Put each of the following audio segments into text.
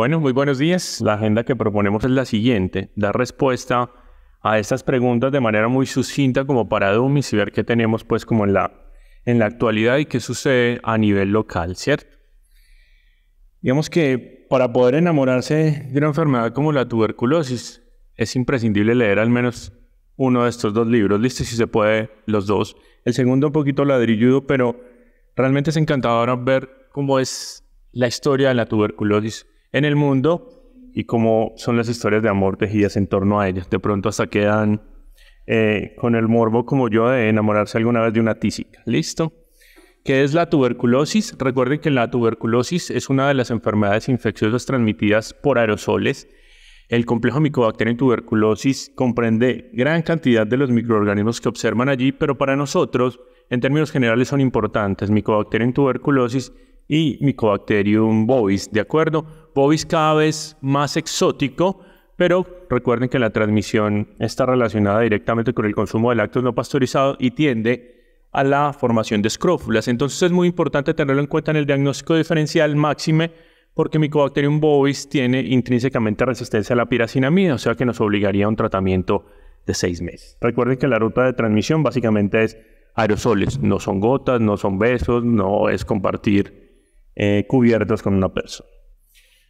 Bueno, muy buenos días. La agenda que proponemos es la siguiente, dar respuesta a estas preguntas de manera muy sucinta como para dummies y ver qué tenemos pues como en la, en la actualidad y qué sucede a nivel local, ¿cierto? Digamos que para poder enamorarse de una enfermedad como la tuberculosis es imprescindible leer al menos uno de estos dos libros, listo si se puede los dos. El segundo un poquito ladrilludo, pero realmente es encantador ver cómo es la historia de la tuberculosis en el mundo y cómo son las historias de amor tejidas en torno a ellas. De pronto hasta quedan eh, con el morbo como yo de enamorarse alguna vez de una tísica. ¿Listo? ¿Qué es la tuberculosis? Recuerden que la tuberculosis es una de las enfermedades infecciosas transmitidas por aerosoles. El complejo micobacterio en tuberculosis comprende gran cantidad de los microorganismos que observan allí, pero para nosotros, en términos generales, son importantes. Micobacterio en tuberculosis y Mycobacterium bovis, ¿de acuerdo? Bovis cada vez más exótico, pero recuerden que la transmisión está relacionada directamente con el consumo de lácteos no pasteurizados y tiende a la formación de escrófulas. Entonces es muy importante tenerlo en cuenta en el diagnóstico diferencial máxime porque Mycobacterium bovis tiene intrínsecamente resistencia a la piracinamida, o sea que nos obligaría a un tratamiento de seis meses. Recuerden que la ruta de transmisión básicamente es aerosoles, no son gotas, no son besos, no es compartir eh, cubiertos con una persona.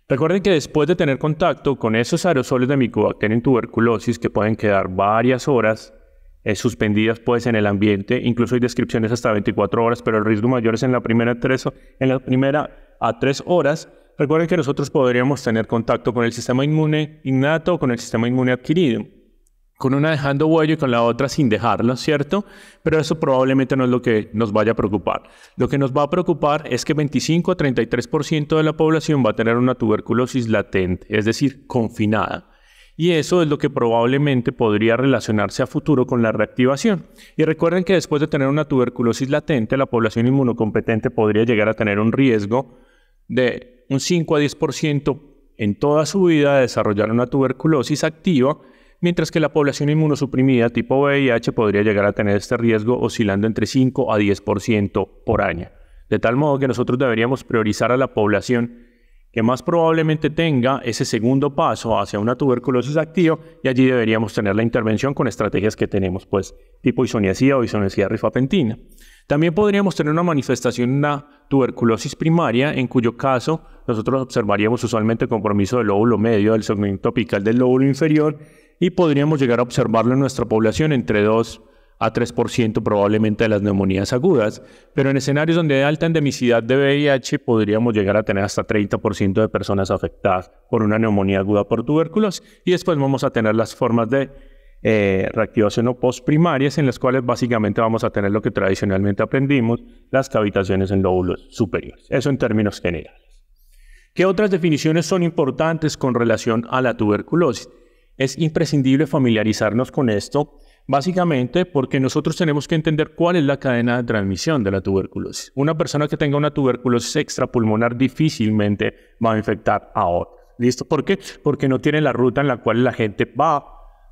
Recuerden que después de tener contacto con esos aerosoles de micobacteria en tuberculosis que pueden quedar varias horas eh, suspendidas pues en el ambiente, incluso hay descripciones hasta 24 horas, pero el riesgo mayor es en la primera, tres, en la primera a 3 horas. Recuerden que nosotros podríamos tener contacto con el sistema inmune innato o con el sistema inmune adquirido con una dejando huello y con la otra sin dejarla, ¿cierto? Pero eso probablemente no es lo que nos vaya a preocupar. Lo que nos va a preocupar es que 25 a 33% de la población va a tener una tuberculosis latente, es decir, confinada. Y eso es lo que probablemente podría relacionarse a futuro con la reactivación. Y recuerden que después de tener una tuberculosis latente, la población inmunocompetente podría llegar a tener un riesgo de un 5 a 10% en toda su vida de desarrollar una tuberculosis activa mientras que la población inmunosuprimida tipo VIH podría llegar a tener este riesgo oscilando entre 5 a 10% por año. De tal modo que nosotros deberíamos priorizar a la población que más probablemente tenga ese segundo paso hacia una tuberculosis activa y allí deberíamos tener la intervención con estrategias que tenemos, pues tipo isoniazida o isoniazida rifapentina. También podríamos tener una manifestación, una tuberculosis primaria, en cuyo caso nosotros observaríamos usualmente compromiso del lóbulo medio, del segmento apical del lóbulo inferior y podríamos llegar a observarlo en nuestra población entre 2 a 3% probablemente de las neumonías agudas, pero en escenarios donde hay alta endemicidad de VIH podríamos llegar a tener hasta 30% de personas afectadas por una neumonía aguda por tuberculosis, y después vamos a tener las formas de eh, reactivación o postprimarias en las cuales básicamente vamos a tener lo que tradicionalmente aprendimos, las cavitaciones en lóbulos superiores. Eso en términos generales. ¿Qué otras definiciones son importantes con relación a la tuberculosis? es imprescindible familiarizarnos con esto, básicamente porque nosotros tenemos que entender cuál es la cadena de transmisión de la tuberculosis. Una persona que tenga una tuberculosis extrapulmonar difícilmente va a infectar a otro. ¿Listo? ¿Por qué? Porque no tiene la ruta en la cual la gente va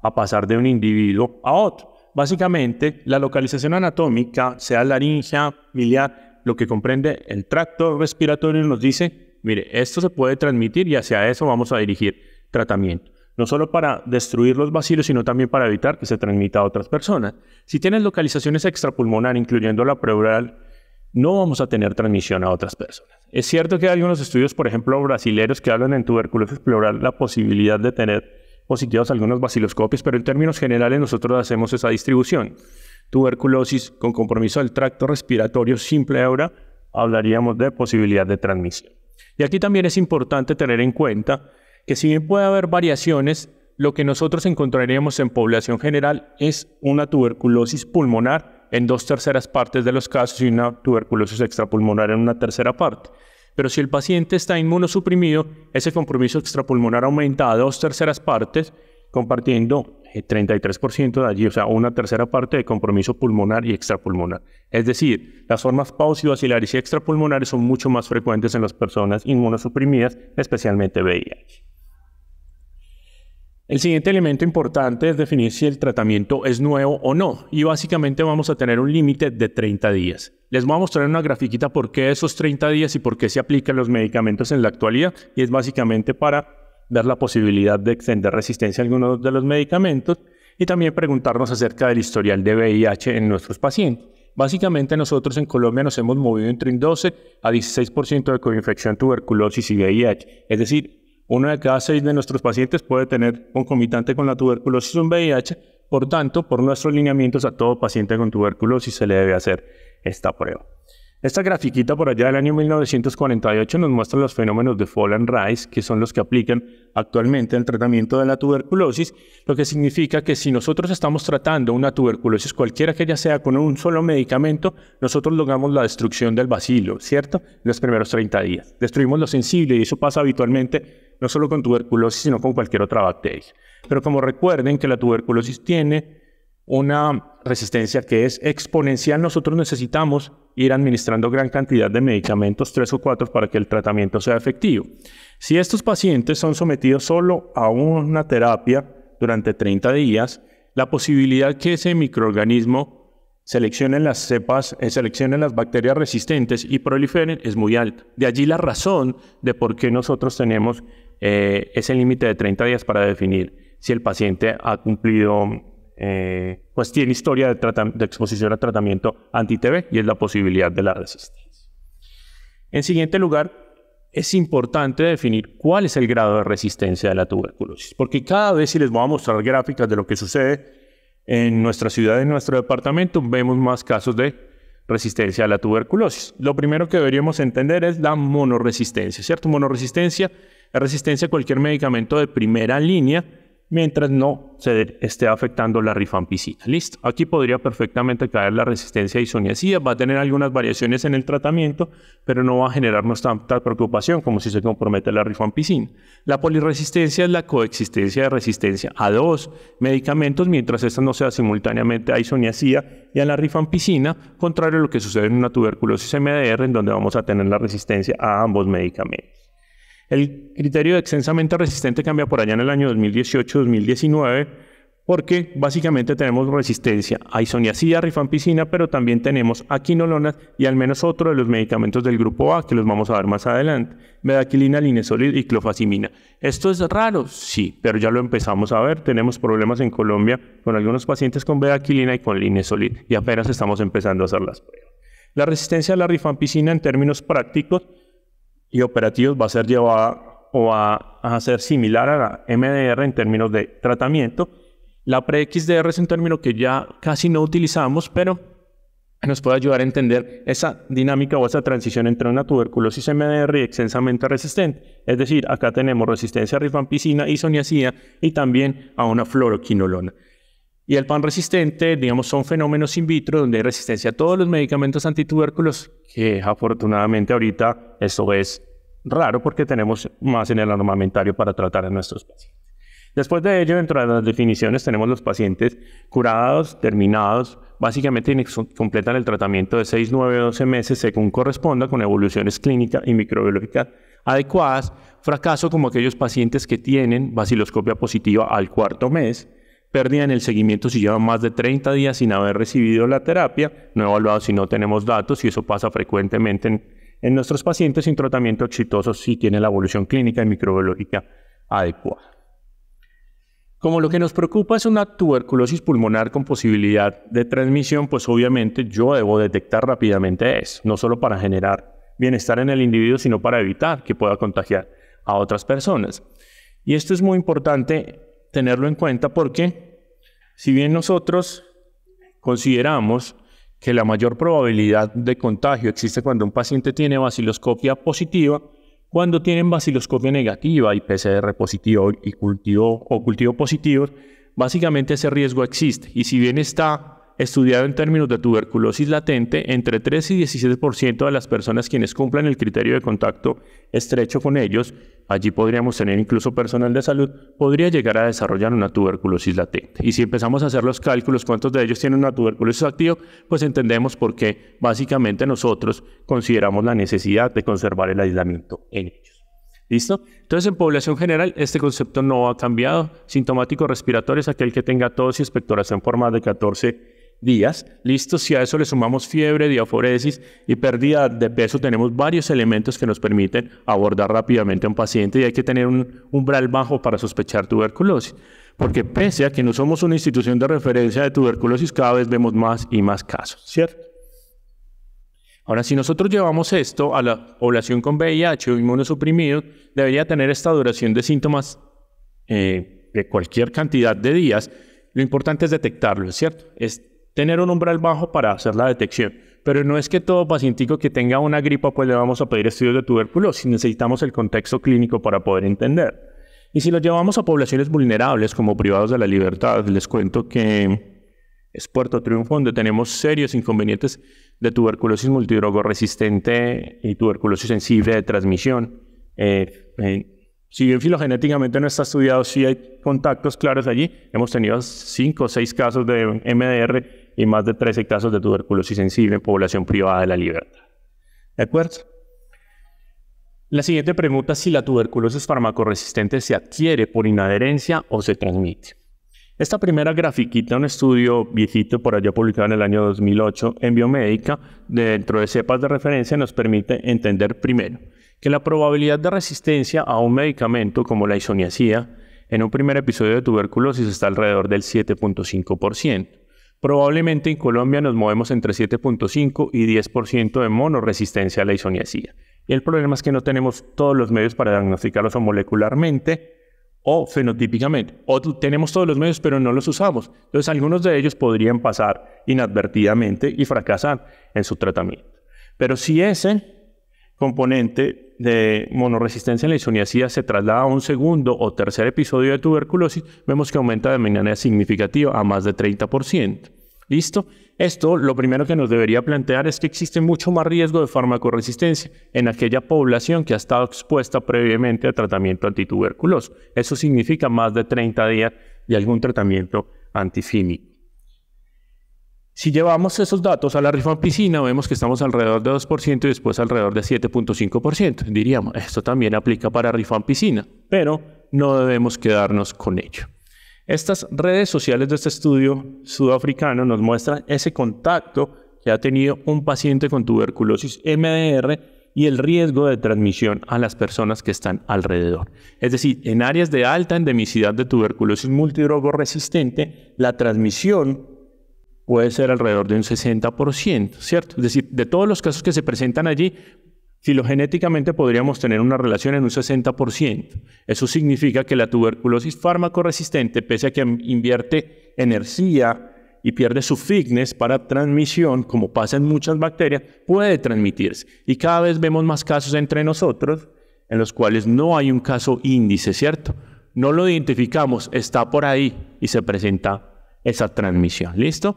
a pasar de un individuo a otro. Básicamente, la localización anatómica, sea laringe, biliar, lo que comprende el tracto respiratorio, nos dice, mire, esto se puede transmitir y hacia eso vamos a dirigir tratamiento no solo para destruir los vacíos, sino también para evitar que se transmita a otras personas. Si tienes localizaciones extrapulmonar, incluyendo la pleural, no vamos a tener transmisión a otras personas. Es cierto que hay algunos estudios, por ejemplo, brasileros que hablan en tuberculosis pleural la posibilidad de tener positivos algunos vaciloscopios, pero en términos generales nosotros hacemos esa distribución. Tuberculosis con compromiso del tracto respiratorio simple ahora hablaríamos de posibilidad de transmisión. Y aquí también es importante tener en cuenta que si bien puede haber variaciones, lo que nosotros encontraríamos en población general es una tuberculosis pulmonar en dos terceras partes de los casos y una tuberculosis extrapulmonar en una tercera parte. Pero si el paciente está inmunosuprimido, ese compromiso extrapulmonar aumenta a dos terceras partes, compartiendo el eh, 33% de allí, o sea, una tercera parte de compromiso pulmonar y extrapulmonar. Es decir, las formas pausivacilares y extrapulmonares son mucho más frecuentes en las personas inmunosuprimidas, especialmente VIH. El siguiente elemento importante es definir si el tratamiento es nuevo o no, y básicamente vamos a tener un límite de 30 días. Les voy a mostrar una grafiquita por qué esos 30 días y por qué se aplican los medicamentos en la actualidad, y es básicamente para ver la posibilidad de extender resistencia a algunos de los medicamentos y también preguntarnos acerca del historial de VIH en nuestros pacientes. Básicamente nosotros en Colombia nos hemos movido entre un 12 a 16% de coinfección, tuberculosis y VIH, es decir, uno de cada seis de nuestros pacientes puede tener concomitante con la tuberculosis un VIH, por tanto, por nuestros lineamientos a todo paciente con tuberculosis se le debe hacer esta prueba. Esta grafiquita por allá del año 1948 nos muestra los fenómenos de Fall and Rise, que son los que aplican actualmente el tratamiento de la tuberculosis, lo que significa que si nosotros estamos tratando una tuberculosis cualquiera que ella sea con un solo medicamento, nosotros logramos la destrucción del bacilo, ¿cierto? En los primeros 30 días. Destruimos lo sensible y eso pasa habitualmente no solo con tuberculosis, sino con cualquier otra bacteria. Pero como recuerden que la tuberculosis tiene una resistencia que es exponencial, nosotros necesitamos ir administrando gran cantidad de medicamentos, tres o cuatro, para que el tratamiento sea efectivo. Si estos pacientes son sometidos solo a una terapia durante 30 días, la posibilidad que ese microorganismo seleccione las cepas, eh, seleccione las bacterias resistentes y proliferen es muy alta. De allí la razón de por qué nosotros tenemos eh, es el límite de 30 días para definir si el paciente ha cumplido, eh, pues tiene historia de, exposición a tratamiento anti-TB y es la posibilidad de la resistencia. En siguiente lugar, es importante definir cuál es el grado de resistencia de la tuberculosis, porque cada vez si les voy a mostrar gráficas de lo que sucede en nuestra ciudad, en nuestro departamento, vemos más casos de resistencia a la tuberculosis. Lo primero que deberíamos entender es la monoresistencia, ¿cierto? Monoresistencia es resistencia a cualquier medicamento de primera línea mientras no se esté afectando la rifampicina. Listo, aquí podría perfectamente caer la resistencia a isoniazida, va a tener algunas variaciones en el tratamiento, pero no va a generarnos tanta preocupación como si se compromete la rifampicina. La polirresistencia es la coexistencia de resistencia a dos medicamentos mientras esta no sea simultáneamente a isoniazida y a la rifampicina, contrario a lo que sucede en una tuberculosis MDR en donde vamos a tener la resistencia a ambos medicamentos. El criterio de extensamente resistente cambia por allá en el año 2018-2019 porque básicamente tenemos resistencia a isoniazida, rifampicina, pero también tenemos aquinolonas y al menos otro de los medicamentos del grupo A que los vamos a ver más adelante, bedaquilina, linesolid y clofacimina. ¿Esto es raro? Sí, pero ya lo empezamos a ver. Tenemos problemas en Colombia con algunos pacientes con bedaquilina y con linesolid y apenas estamos empezando a hacer las pruebas. La resistencia a la rifampicina en términos prácticos y operativos va a ser llevada o va a ser similar a la MDR en términos de tratamiento. La pre-XDR es un término que ya casi no utilizamos, pero nos puede ayudar a entender esa dinámica o esa transición entre una tuberculosis MDR y extensamente resistente. Es decir, acá tenemos resistencia a rifampicina, isoniazida y también a una fluoroquinolona. Y el pan resistente, digamos, son fenómenos in vitro donde hay resistencia a todos los medicamentos antitubérculos, que afortunadamente ahorita esto es raro porque tenemos más en el armamentario para tratar a nuestros pacientes. Después de ello, dentro de las definiciones, tenemos los pacientes curados, terminados, básicamente completan el tratamiento de 6, 9, 12 meses según corresponda con evoluciones clínicas y microbiológicas adecuadas, fracaso como aquellos pacientes que tienen vaciloscopia positiva al cuarto mes, pérdida en el seguimiento si lleva más de 30 días sin haber recibido la terapia, no evaluado si no tenemos datos y eso pasa frecuentemente en, nuestros pacientes sin tratamiento exitoso si tiene la evolución clínica y microbiológica adecuada. Como lo que nos preocupa es una tuberculosis pulmonar con posibilidad de transmisión, pues obviamente yo debo detectar rápidamente eso, no solo para generar bienestar en el individuo, sino para evitar que pueda contagiar a otras personas. Y esto es muy importante tenerlo en cuenta porque si bien nosotros consideramos que la mayor probabilidad de contagio existe cuando un paciente tiene baciloscopia positiva, cuando tienen baciloscopia negativa y PCR positivo y cultivo o cultivo positivo, básicamente ese riesgo existe. Y si bien está estudiado en términos de tuberculosis latente entre 13 y 17% de las personas quienes cumplan el criterio de contacto estrecho con ellos, allí podríamos tener incluso personal de salud, podría llegar a desarrollar una tuberculosis latente. Y si empezamos a hacer los cálculos, cuántos de ellos tienen una tuberculosis activa, pues entendemos por qué básicamente nosotros consideramos la necesidad de conservar el aislamiento en ellos. ¿Listo? Entonces, en población general, este concepto no ha cambiado. Sintomático respiratorio es aquel que tenga tos y expectoración por más de 14 días, listo, si a eso le sumamos fiebre, diaforesis y pérdida de peso, tenemos varios elementos que nos permiten abordar rápidamente a un paciente y hay que tener un umbral bajo para sospechar tuberculosis, porque pese a que no somos una institución de referencia de tuberculosis, cada vez vemos más y más casos, ¿cierto? Ahora, si nosotros llevamos esto a la población con VIH o inmunosuprimido, debería tener esta duración de síntomas eh, de cualquier cantidad de días. Lo importante es detectarlo, ¿cierto? Es tener un umbral bajo para hacer la detección. Pero no es que todo pacientico que tenga una gripa pues le vamos a pedir estudios de tuberculosis, necesitamos el contexto clínico para poder entender. Y si lo llevamos a poblaciones vulnerables como privados de la libertad, les cuento que es Puerto Triunfo donde tenemos serios inconvenientes de tuberculosis multidrogo resistente y tuberculosis sensible de transmisión. Eh, eh, si bien filogenéticamente no está estudiado, sí hay contactos claros allí. Hemos tenido cinco o seis casos de MDR y más de 13 casos de tuberculosis sensible en población privada de la libertad. ¿De acuerdo? La siguiente pregunta es si la tuberculosis farmacoresistente se adquiere por inadherencia o se transmite. Esta primera grafiquita, un estudio viejito por allá publicado en el año 2008 en biomédica, dentro de cepas de referencia, nos permite entender primero que la probabilidad de resistencia a un medicamento como la isoniazida en un primer episodio de tuberculosis está alrededor del 7.5%. Probablemente en Colombia nos movemos entre 7.5 y 10% de monoresistencia a la isoniazida. Y el problema es que no tenemos todos los medios para diagnosticarlos molecularmente o fenotípicamente. O tenemos todos los medios, pero no los usamos. Entonces, algunos de ellos podrían pasar inadvertidamente y fracasar en su tratamiento. Pero si ese componente de monoresistencia en la isoniacida se traslada a un segundo o tercer episodio de tuberculosis, vemos que aumenta de manera significativa a más de 30%. ¿Listo? Esto lo primero que nos debería plantear es que existe mucho más riesgo de farmacoresistencia en aquella población que ha estado expuesta previamente a tratamiento antituberculoso. Eso significa más de 30 días de algún tratamiento antifímico. Si llevamos esos datos a la rifampicina, vemos que estamos alrededor de 2% y después alrededor de 7.5%. Diríamos, esto también aplica para rifampicina, pero no debemos quedarnos con ello. Estas redes sociales de este estudio sudafricano nos muestran ese contacto que ha tenido un paciente con tuberculosis MDR y el riesgo de transmisión a las personas que están alrededor. Es decir, en áreas de alta endemicidad de tuberculosis multidrogo resistente, la transmisión puede ser alrededor de un 60%, ¿cierto? Es decir, de todos los casos que se presentan allí, filogenéticamente podríamos tener una relación en un 60%. Eso significa que la tuberculosis farmacoresistente, pese a que invierte energía y pierde su fitness para transmisión, como pasa en muchas bacterias, puede transmitirse. Y cada vez vemos más casos entre nosotros en los cuales no hay un caso índice, ¿cierto? No lo identificamos, está por ahí y se presenta esa transmisión. ¿Listo?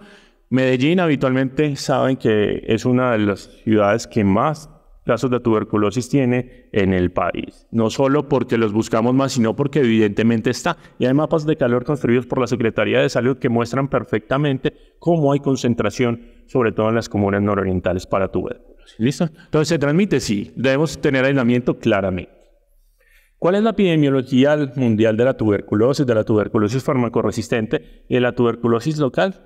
Medellín habitualmente saben que es una de las ciudades que más casos de tuberculosis tiene en el país. No solo porque los buscamos más, sino porque evidentemente está. Y hay mapas de calor construidos por la Secretaría de Salud que muestran perfectamente cómo hay concentración, sobre todo en las comunas nororientales, para tuberculosis. ¿Listo? Entonces, ¿se transmite? Sí. ¿Debemos tener aislamiento? Claramente. ¿Cuál es la epidemiología mundial de la tuberculosis, de la tuberculosis farmacoresistente y de la tuberculosis local?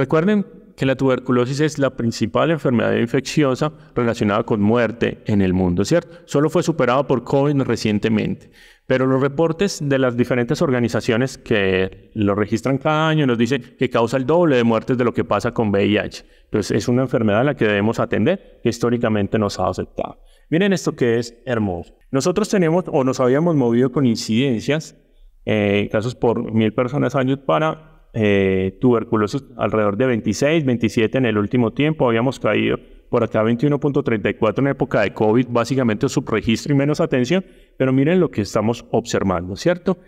Recuerden que la tuberculosis es la principal enfermedad infecciosa relacionada con muerte en el mundo, ¿cierto? Solo fue superada por COVID recientemente, pero los reportes de las diferentes organizaciones que lo registran cada año nos dicen que causa el doble de muertes de lo que pasa con VIH. Entonces es una enfermedad a la que debemos atender, que históricamente nos ha aceptado. Miren esto que es hermoso. Nosotros tenemos o nos habíamos movido con incidencias, eh, casos por mil personas al año para eh, tuberculosis alrededor de 26, 27 en el último tiempo. Habíamos caído por acá 21.34 en época de COVID, básicamente subregistro y menos atención, pero miren lo que estamos observando, ¿cierto?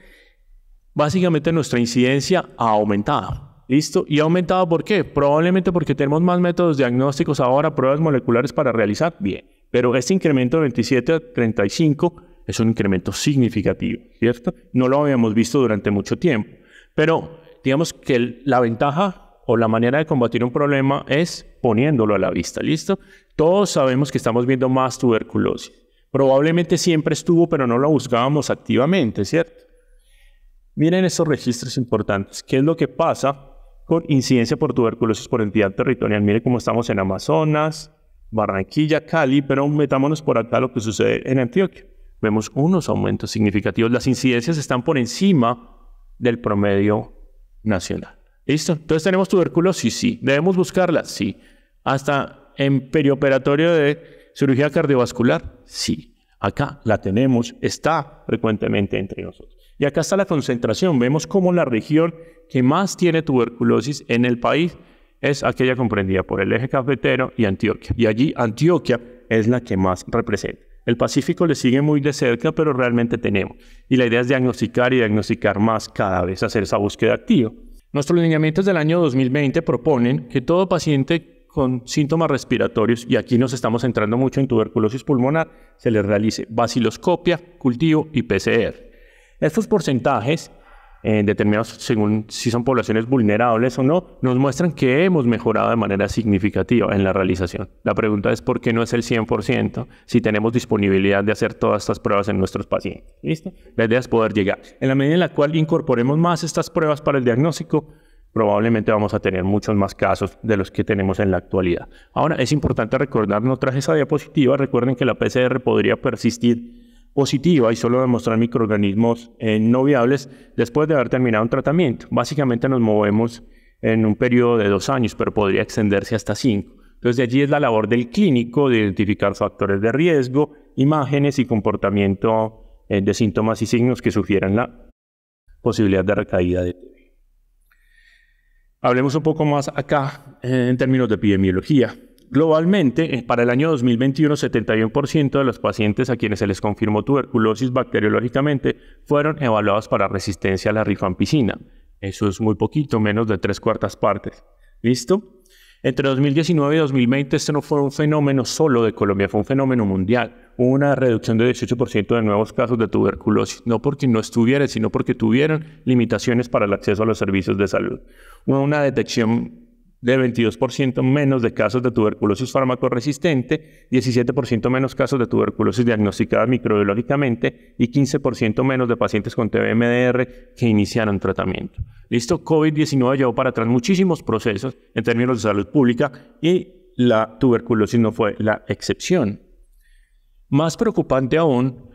Básicamente nuestra incidencia ha aumentado. ¿Listo? ¿Y ha aumentado por qué? Probablemente porque tenemos más métodos diagnósticos ahora, pruebas moleculares para realizar. Bien, pero este incremento de 27 a 35 es un incremento significativo, ¿cierto? No lo habíamos visto durante mucho tiempo. Pero digamos que la ventaja o la manera de combatir un problema es poniéndolo a la vista, ¿listo? Todos sabemos que estamos viendo más tuberculosis. Probablemente siempre estuvo, pero no lo buscábamos activamente, ¿cierto? Miren estos registros importantes. ¿Qué es lo que pasa con incidencia por tuberculosis por entidad territorial? Miren cómo estamos en Amazonas, Barranquilla, Cali, pero metámonos por acá lo que sucede en Antioquia. Vemos unos aumentos significativos. Las incidencias están por encima del promedio nacional. ¿Listo? Entonces, ¿tenemos tuberculosis? Sí. ¿Debemos buscarla? Sí. ¿Hasta en perioperatorio de cirugía cardiovascular? Sí. Acá la tenemos, está frecuentemente entre nosotros. Y acá está la concentración. Vemos cómo la región que más tiene tuberculosis en el país es aquella comprendida por el eje cafetero y Antioquia. Y allí Antioquia es la que más representa. El Pacífico le sigue muy de cerca, pero realmente tenemos. Y la idea es diagnosticar y diagnosticar más cada vez, hacer esa búsqueda activa. Nuestros lineamientos del año 2020 proponen que todo paciente con síntomas respiratorios, y aquí nos estamos centrando mucho en tuberculosis pulmonar, se le realice baciloscopia, cultivo y PCR. Estos porcentajes eh, determinados, según si son poblaciones vulnerables o no, nos muestran que hemos mejorado de manera significativa en la realización. La pregunta es por qué no es el 100% si tenemos disponibilidad de hacer todas estas pruebas en nuestros pacientes. ¿Listo? La idea es poder llegar. En la medida en la cual incorporemos más estas pruebas para el diagnóstico, probablemente vamos a tener muchos más casos de los que tenemos en la actualidad. Ahora, es importante recordar, no traje esa diapositiva, recuerden que la PCR podría persistir positiva y solo demostrar microorganismos eh, no viables después de haber terminado un tratamiento. Básicamente nos movemos en un periodo de dos años, pero podría extenderse hasta cinco. Entonces, de allí es la labor del clínico de identificar factores de riesgo, imágenes y comportamiento eh, de síntomas y signos que sugieran la posibilidad de recaída de TB. Hablemos un poco más acá eh, en términos de epidemiología. Globalmente, eh, para el año 2021, 71% de los pacientes a quienes se les confirmó tuberculosis bacteriológicamente fueron evaluados para resistencia a la rifampicina. Eso es muy poquito, menos de tres cuartas partes. ¿Listo? Entre 2019 y 2020 este no fue un fenómeno solo de Colombia, fue un fenómeno mundial. Hubo una reducción de 18% de nuevos casos de tuberculosis, no porque no estuvieran, sino porque tuvieron limitaciones para el acceso a los servicios de salud. Hubo una detección de 22% menos de casos de tuberculosis resistente, 17% menos casos de tuberculosis diagnosticada microbiológicamente y 15% menos de pacientes con TBMDR que iniciaron tratamiento. Listo, COVID-19 llevó para atrás muchísimos procesos en términos de salud pública y la tuberculosis no fue la excepción. Más preocupante aún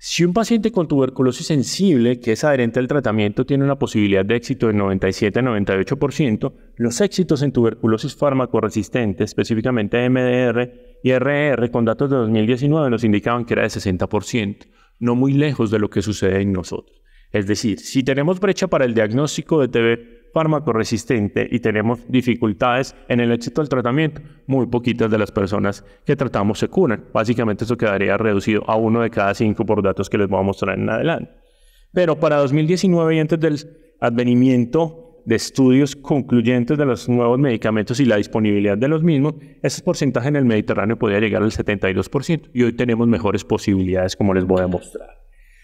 si un paciente con tuberculosis sensible que es adherente al tratamiento tiene una posibilidad de éxito del 97-98%, los éxitos en tuberculosis fármaco-resistente, específicamente MDR y RR, con datos de 2019 nos indicaban que era de 60%, no muy lejos de lo que sucede en nosotros. Es decir, si tenemos brecha para el diagnóstico de TB fármaco resistente y tenemos dificultades en el éxito del tratamiento, muy poquitas de las personas que tratamos se curan. Básicamente eso quedaría reducido a uno de cada cinco por datos que les voy a mostrar en adelante. Pero para 2019 y antes del advenimiento de estudios concluyentes de los nuevos medicamentos y la disponibilidad de los mismos, ese porcentaje en el Mediterráneo podía llegar al 72% y hoy tenemos mejores posibilidades como les voy a mostrar.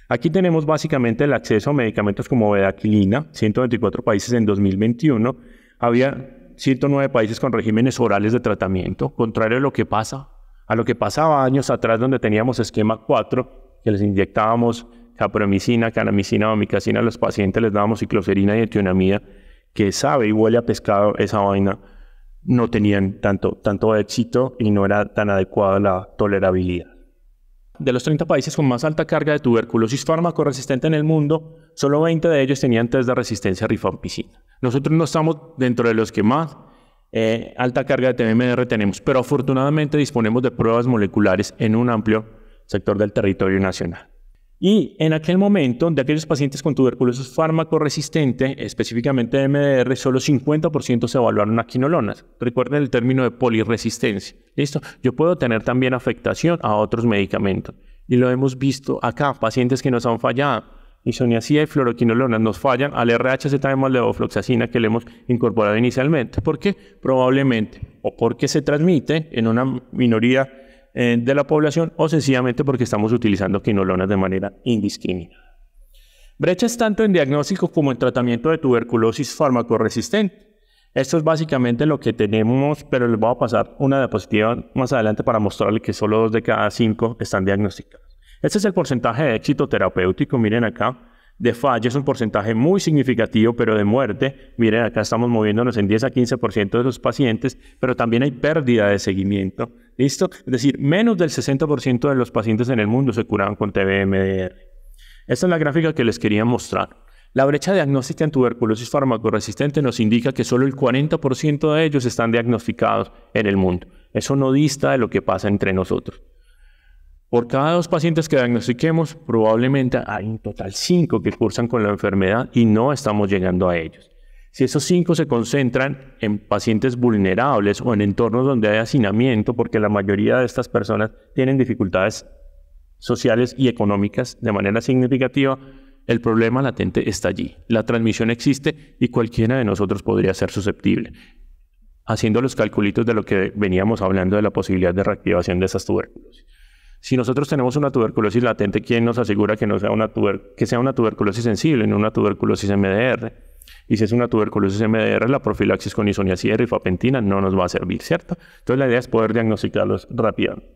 Aquí tenemos básicamente el acceso a medicamentos como vedaquilina. 124 países en 2021. Había 109 países con regímenes orales de tratamiento, contrario a lo que pasa, a lo que pasaba años atrás donde teníamos esquema 4, que les inyectábamos capromicina, canamicina, omicacina a los pacientes, les dábamos cicloserina y etionamida, que sabe y huele a pescado esa vaina no tenían tanto, tanto éxito y no era tan adecuada la tolerabilidad. De los 30 países con más alta carga de tuberculosis fármaco resistente en el mundo, solo 20 de ellos tenían test de resistencia a rifampicina. Nosotros no estamos dentro de los que más eh, alta carga de TMR tenemos, pero afortunadamente disponemos de pruebas moleculares en un amplio sector del territorio nacional. Y en aquel momento, de aquellos pacientes con tuberculosis fármaco resistente, específicamente MDR, solo 50% se evaluaron a quinolonas. Recuerden el término de poliresistencia. ¿Listo? Yo puedo tener también afectación a otros medicamentos. Y lo hemos visto acá, pacientes que nos han fallado. Isoniacida y fluoroquinolonas nos fallan al RHZ más levofloxacina que le hemos incorporado inicialmente. ¿Por qué? Probablemente. O porque se transmite en una minoría eh, de la población o sencillamente porque estamos utilizando quinolonas de manera indiscriminada. Brechas tanto en diagnóstico como en tratamiento de tuberculosis farmacoresistente. Esto es básicamente lo que tenemos, pero les voy a pasar una diapositiva más adelante para mostrarles que solo dos de cada cinco están diagnosticados. Este es el porcentaje de éxito terapéutico, miren acá, de falla es un porcentaje muy significativo, pero de muerte, miren, acá estamos moviéndonos en 10 a 15% de los pacientes, pero también hay pérdida de seguimiento. ¿Listo? Es decir, menos del 60% de los pacientes en el mundo se curaban con TBMDR. Esta es la gráfica que les quería mostrar. La brecha diagnóstica en tuberculosis farmacoresistente nos indica que solo el 40% de ellos están diagnosticados en el mundo. Eso no dista de lo que pasa entre nosotros. Por cada dos pacientes que diagnostiquemos, probablemente hay en total cinco que cursan con la enfermedad y no estamos llegando a ellos. Si esos cinco se concentran en pacientes vulnerables o en entornos donde hay hacinamiento, porque la mayoría de estas personas tienen dificultades sociales y económicas de manera significativa, el problema latente está allí. La transmisión existe y cualquiera de nosotros podría ser susceptible. Haciendo los calculitos de lo que veníamos hablando de la posibilidad de reactivación de esas tuberculosis. Si nosotros tenemos una tuberculosis latente, ¿quién nos asegura que, no sea una que sea una tuberculosis sensible, no una tuberculosis MDR? Y si es una tuberculosis MDR, la profilaxis con isoniazida y rifapentina no nos va a servir, ¿cierto? Entonces la idea es poder diagnosticarlos rápidamente.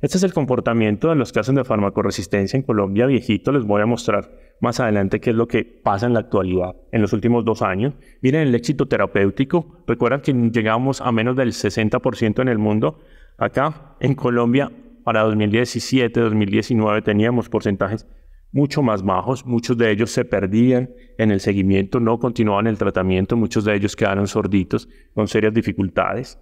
Este es el comportamiento de los casos de farmacoresistencia en Colombia viejito. Les voy a mostrar más adelante qué es lo que pasa en la actualidad, en los últimos dos años. Miren el éxito terapéutico. Recuerdan que llegamos a menos del 60% en el mundo. Acá en Colombia para 2017, 2019 teníamos porcentajes mucho más bajos, muchos de ellos se perdían en el seguimiento, no continuaban el tratamiento, muchos de ellos quedaron sorditos con serias dificultades.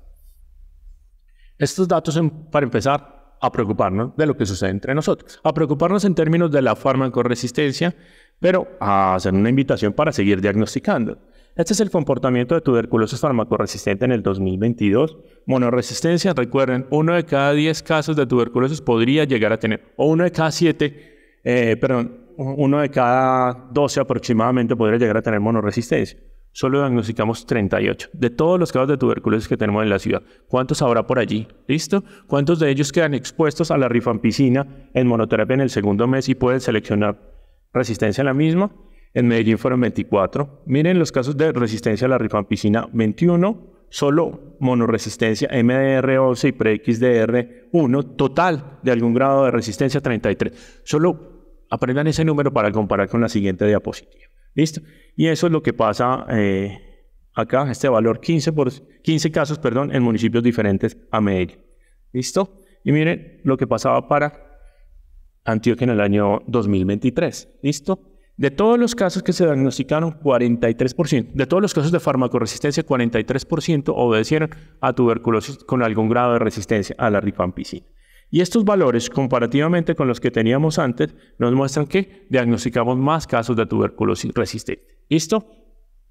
Estos datos, para empezar, a preocuparnos de lo que sucede entre nosotros, a preocuparnos en términos de la farmacoresistencia, pero a hacer una invitación para seguir diagnosticando. Este es el comportamiento de tuberculosis farmacoresistente en el 2022. Monoresistencia, recuerden, uno de cada 10 casos de tuberculosis podría llegar a tener, o uno de cada 7, eh, perdón, uno de cada 12 aproximadamente podría llegar a tener monoresistencia. Solo diagnosticamos 38 de todos los casos de tuberculosis que tenemos en la ciudad. ¿Cuántos habrá por allí? ¿Listo? ¿Cuántos de ellos quedan expuestos a la rifampicina en monoterapia en el segundo mes y pueden seleccionar resistencia a la misma? En Medellín fueron 24. Miren los casos de resistencia a la rifampicina, 21. Solo monoresistencia MDR11 y pre-XDR1 total de algún grado de resistencia 33. Solo aprendan ese número para comparar con la siguiente diapositiva. ¿Listo? Y eso es lo que pasa eh, acá, este valor 15, por, 15 casos perdón, en municipios diferentes a Medellín. ¿Listo? Y miren lo que pasaba para Antioquia en el año 2023. ¿Listo? De todos los casos que se diagnosticaron, 43%, de todos los casos de farmacoresistencia, 43% obedecieron a tuberculosis con algún grado de resistencia a la rifampicina. Y estos valores, comparativamente con los que teníamos antes, nos muestran que diagnosticamos más casos de tuberculosis resistente. ¿Listo?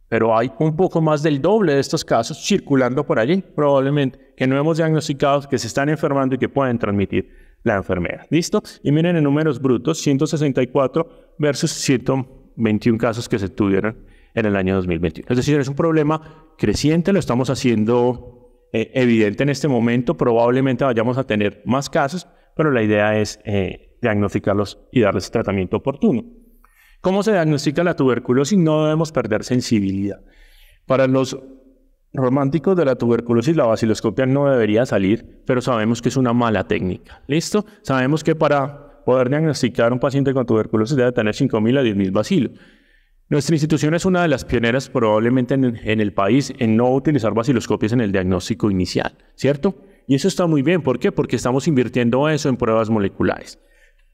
Pero hay un poco más del doble de estos casos circulando por allí, probablemente, que no hemos diagnosticado, que se están enfermando y que pueden transmitir la enfermedad. ¿Listo? Y miren en números brutos, 164 versus 121 casos que se tuvieron en el año 2021. Es decir, es un problema creciente, lo estamos haciendo eh, evidente en este momento, probablemente vayamos a tener más casos, pero la idea es eh, diagnosticarlos y darles tratamiento oportuno. ¿Cómo se diagnostica la tuberculosis? No debemos perder sensibilidad. Para los romántico de la tuberculosis, la vaciloscopia no debería salir, pero sabemos que es una mala técnica. ¿Listo? Sabemos que para poder diagnosticar un paciente con tuberculosis debe tener 5.000 a 10.000 bacilos. Nuestra institución es una de las pioneras probablemente en, el país en no utilizar vaciloscopias en el diagnóstico inicial, ¿cierto? Y eso está muy bien, ¿por qué? Porque estamos invirtiendo eso en pruebas moleculares.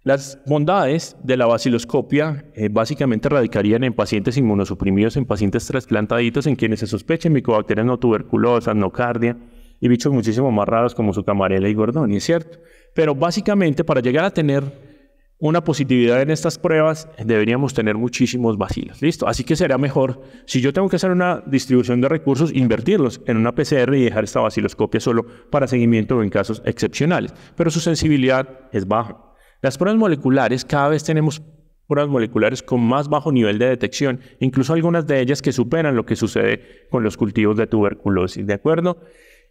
Las bondades de la vaciloscopia eh, básicamente radicarían en pacientes inmunosuprimidos, en pacientes trasplantaditos, en quienes se sospechen micobacterias no tuberculosas, no cardia y bichos muchísimo más raros como su camarela y gordón, ¿es cierto? Pero básicamente para llegar a tener una positividad en estas pruebas deberíamos tener muchísimos vacilos, ¿listo? Así que será mejor, si yo tengo que hacer una distribución de recursos, invertirlos en una PCR y dejar esta vaciloscopia solo para seguimiento o en casos excepcionales, pero su sensibilidad es baja. Las pruebas moleculares, cada vez tenemos pruebas moleculares con más bajo nivel de detección, incluso algunas de ellas que superan lo que sucede con los cultivos de tuberculosis, ¿de acuerdo?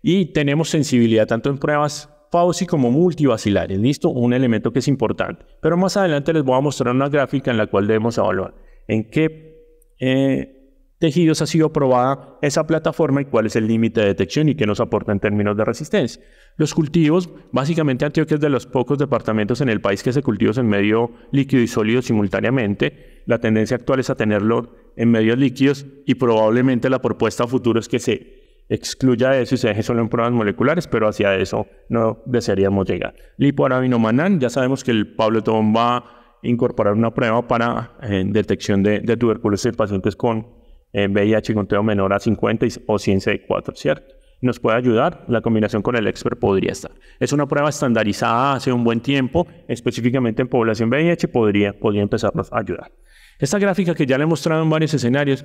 Y tenemos sensibilidad tanto en pruebas FAUCI como multivacilares, ¿listo? Un elemento que es importante. Pero más adelante les voy a mostrar una gráfica en la cual debemos evaluar en qué eh, tejidos ha sido probada esa plataforma y cuál es el límite de detección y qué nos aporta en términos de resistencia. Los cultivos, básicamente Antioquia es de los pocos departamentos en el país que se cultivos en medio líquido y sólido simultáneamente. La tendencia actual es a tenerlo en medios líquidos y probablemente la propuesta a futuro es que se excluya eso y se deje solo en pruebas moleculares, pero hacia eso no desearíamos llegar. Lipoarabinomanán, ya sabemos que el Pablo Tom va a incorporar una prueba para eh, detección de, de tuberculosis en pacientes con eh, VIH conteo menor a 50 o 104, ¿cierto? Nos puede ayudar, la combinación con el expert podría estar. Es una prueba estandarizada hace un buen tiempo, específicamente en población VIH, podría, podría empezarnos a ayudar. Esta gráfica que ya le he mostrado en varios escenarios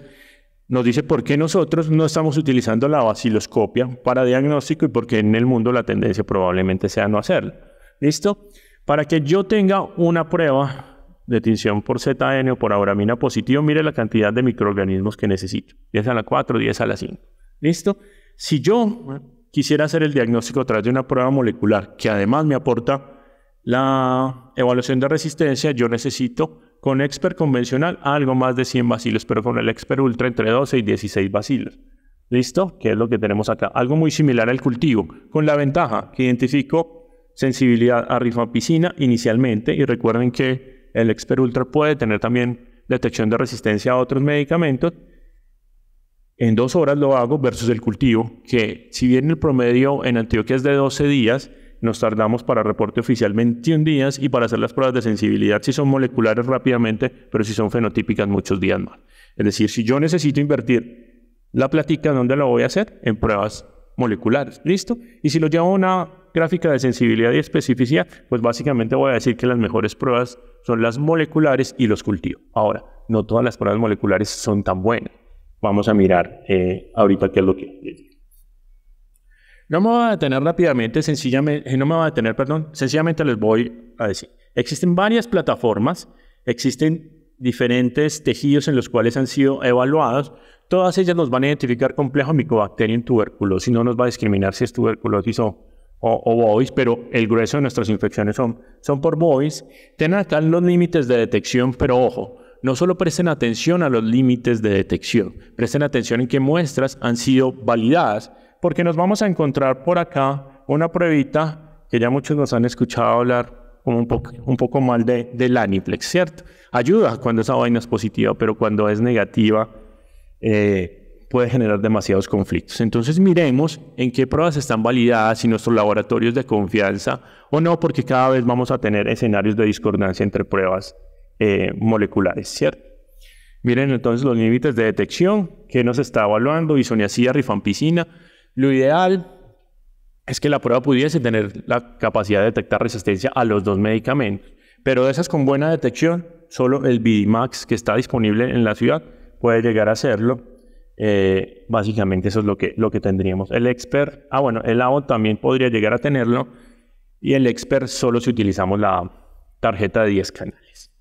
nos dice por qué nosotros no estamos utilizando la vaciloscopia para diagnóstico y por qué en el mundo la tendencia probablemente sea no hacerlo. ¿Listo? Para que yo tenga una prueba de tinción por ZN o por auramina positivo, mire la cantidad de microorganismos que necesito. 10 a la 4, 10 a la 5. ¿Listo? Si yo quisiera hacer el diagnóstico a través de una prueba molecular que además me aporta la evaluación de resistencia, yo necesito con expert convencional algo más de 100 bacilos, pero con el expert ultra entre 12 y 16 bacilos. ¿Listo? Que es lo que tenemos acá. Algo muy similar al cultivo, con la ventaja que identifico sensibilidad a rifampicina inicialmente y recuerden que el Expert Ultra puede tener también detección de resistencia a otros medicamentos. En dos horas lo hago versus el cultivo, que si bien el promedio en Antioquia es de 12 días, nos tardamos para reporte oficial 21 días y para hacer las pruebas de sensibilidad si son moleculares rápidamente, pero si son fenotípicas muchos días más. Es decir, si yo necesito invertir la platica, ¿dónde la voy a hacer? En pruebas moleculares, ¿listo? Y si lo llevo a una gráfica de sensibilidad y especificidad, pues básicamente voy a decir que las mejores pruebas son las moleculares y los cultivos. Ahora, no todas las pruebas moleculares son tan buenas. Vamos a mirar eh, ahorita qué es lo que... No me voy a detener rápidamente, sencillamente, eh, no me voy a detener, perdón, sencillamente les voy a decir. Existen varias plataformas, existen diferentes tejidos en los cuales han sido evaluados. Todas ellas nos van a identificar complejo micobacterio en tuberculosis, no nos va a discriminar si es tuberculosis o o, o pero el grueso de nuestras infecciones son, son por boys tengan acá los límites de detección, pero ojo, no solo presten atención a los límites de detección, presten atención en qué muestras han sido validadas, porque nos vamos a encontrar por acá una pruebita que ya muchos nos han escuchado hablar un, poco, un poco mal de, del aniplex, ¿cierto? Ayuda cuando esa vaina es positiva, pero cuando es negativa, eh, puede generar demasiados conflictos. Entonces miremos en qué pruebas están validadas, y nuestros laboratorios de confianza o no, porque cada vez vamos a tener escenarios de discordancia entre pruebas eh, moleculares, ¿cierto? Miren entonces los límites de detección que nos está evaluando, isoniacida, rifampicina. Lo ideal es que la prueba pudiese tener la capacidad de detectar resistencia a los dos medicamentos, pero de esas con buena detección, solo el BDMAX que está disponible en la ciudad puede llegar a hacerlo eh, básicamente eso es lo que, lo que tendríamos. El expert, ah bueno, el AO también podría llegar a tenerlo y el expert solo si utilizamos la tarjeta de 10 canales.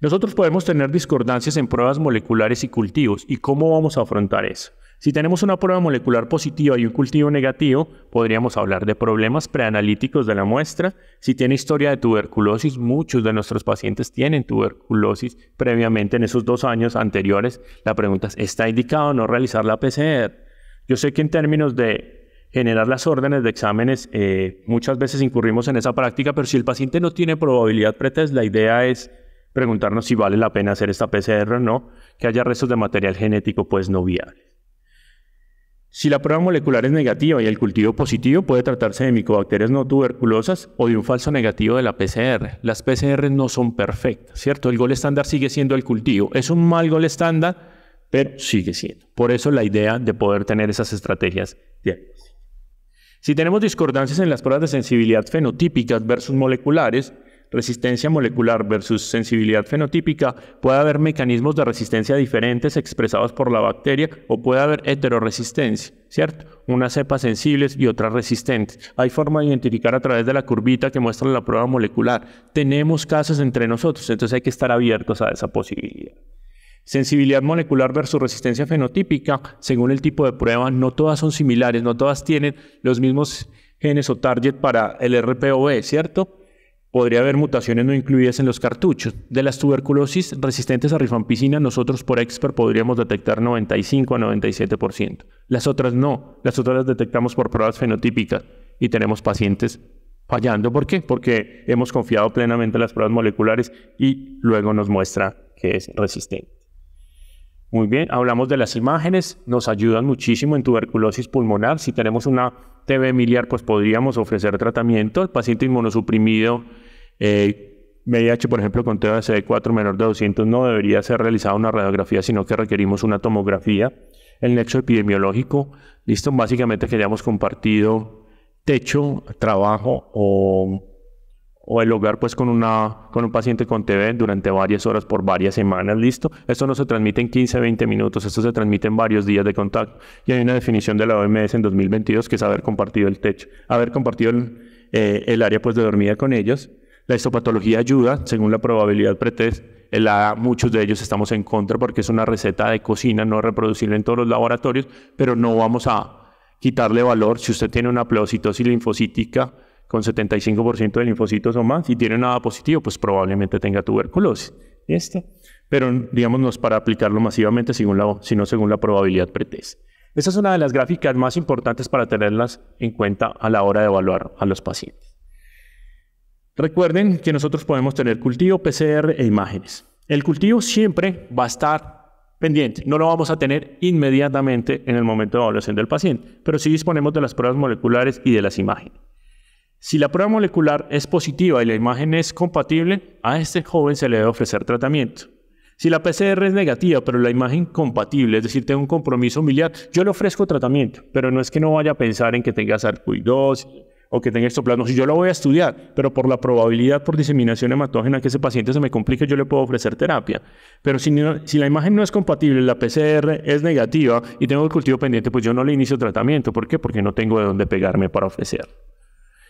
Nosotros podemos tener discordancias en pruebas moleculares y cultivos. ¿Y cómo vamos a afrontar eso? Si tenemos una prueba molecular positiva y un cultivo negativo, podríamos hablar de problemas preanalíticos de la muestra. Si tiene historia de tuberculosis, muchos de nuestros pacientes tienen tuberculosis previamente en esos dos años anteriores. La pregunta es, ¿está indicado no realizar la PCR? Yo sé que en términos de generar las órdenes de exámenes, eh, muchas veces incurrimos en esa práctica, pero si el paciente no tiene probabilidad pretest, la idea es preguntarnos si vale la pena hacer esta PCR o no, que haya restos de material genético pues no viable. Si la prueba molecular es negativa y el cultivo positivo, puede tratarse de micobacterias no tuberculosas o de un falso negativo de la PCR. Las PCR no son perfectas, ¿cierto? El gol estándar sigue siendo el cultivo. Es un mal gol estándar, pero sigue siendo. Por eso la idea de poder tener esas estrategias Si tenemos discordancias en las pruebas de sensibilidad fenotípicas versus moleculares, resistencia molecular versus sensibilidad fenotípica, puede haber mecanismos de resistencia diferentes expresados por la bacteria o puede haber heteroresistencia, ¿cierto? Unas cepas sensibles y otras resistentes. Hay forma de identificar a través de la curvita que muestra la prueba molecular. Tenemos casos entre nosotros, entonces hay que estar abiertos a esa posibilidad. Sensibilidad molecular versus resistencia fenotípica, según el tipo de prueba, no todas son similares, no todas tienen los mismos genes o target para el RPOE, ¿cierto? podría haber mutaciones no incluidas en los cartuchos. De las tuberculosis resistentes a rifampicina, nosotros por expert podríamos detectar 95 a 97%. Las otras no, las otras las detectamos por pruebas fenotípicas y tenemos pacientes fallando. ¿Por qué? Porque hemos confiado plenamente en las pruebas moleculares y luego nos muestra que es resistente. Muy bien, hablamos de las imágenes, nos ayudan muchísimo en tuberculosis pulmonar. Si tenemos una TB miliar, pues podríamos ofrecer tratamiento. El paciente inmunosuprimido eh, por ejemplo, con TBC4 menor de 200 no debería ser realizada una radiografía, sino que requerimos una tomografía. El nexo epidemiológico, listo, básicamente que hayamos compartido techo, trabajo o o el hogar pues con, una, con un paciente con TB durante varias horas por varias semanas, listo. Esto no se transmite en 15, 20 minutos, esto se transmite en varios días de contacto. Y hay una definición de la OMS en 2022 que es haber compartido el techo, haber compartido el, eh, el área pues de dormida con ellos. La histopatología ayuda, según la probabilidad pretest. muchos de ellos estamos en contra porque es una receta de cocina, no reproducible en todos los laboratorios, pero no vamos a quitarle valor. Si usted tiene una pleocitosis linfocítica con 75% de linfocitos o más y tiene nada positivo, pues probablemente tenga tuberculosis. ¿Listo? Pero, es para aplicarlo masivamente, según la, sino según la probabilidad pretest. Esa es una de las gráficas más importantes para tenerlas en cuenta a la hora de evaluar a los pacientes. Recuerden que nosotros podemos tener cultivo, PCR e imágenes. El cultivo siempre va a estar pendiente, no lo vamos a tener inmediatamente en el momento de evaluación del paciente, pero sí disponemos de las pruebas moleculares y de las imágenes. Si la prueba molecular es positiva y la imagen es compatible, a este joven se le debe ofrecer tratamiento. Si la PCR es negativa, pero la imagen compatible, es decir, tengo un compromiso miliar, yo le ofrezco tratamiento, pero no es que no vaya a pensar en que tenga sarcoidosis, o que tenga plano, si yo lo voy a estudiar, pero por la probabilidad por diseminación hematógena que ese paciente se me complique, yo le puedo ofrecer terapia. Pero si, si la imagen no es compatible, la PCR es negativa y tengo el cultivo pendiente, pues yo no le inicio tratamiento. ¿Por qué? Porque no tengo de dónde pegarme para ofrecer.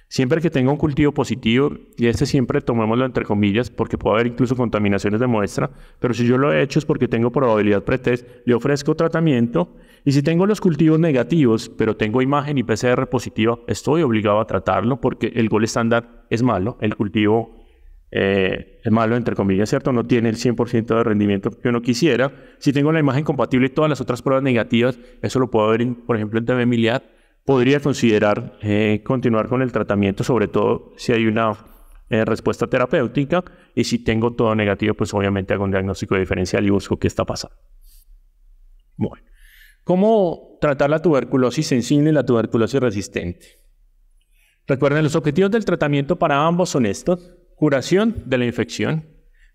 Siempre que tenga un cultivo positivo, y este siempre tomémoslo entre comillas, porque puede haber incluso contaminaciones de muestra, pero si yo lo he hecho es porque tengo probabilidad pretest, le ofrezco tratamiento y si tengo los cultivos negativos, pero tengo imagen y PCR positiva, estoy obligado a tratarlo porque el gol estándar es malo, el cultivo eh, es malo, entre comillas, ¿cierto? No tiene el 100% de rendimiento que uno quisiera. Si tengo la imagen compatible y todas las otras pruebas negativas, eso lo puedo ver, por ejemplo, en Miliad, podría considerar eh, continuar con el tratamiento, sobre todo si hay una eh, respuesta terapéutica y si tengo todo negativo, pues obviamente hago un diagnóstico diferencial y busco qué está pasando. Bueno. ¿Cómo tratar la tuberculosis sensible y la tuberculosis resistente? Recuerden, los objetivos del tratamiento para ambos son estos. Curación de la infección,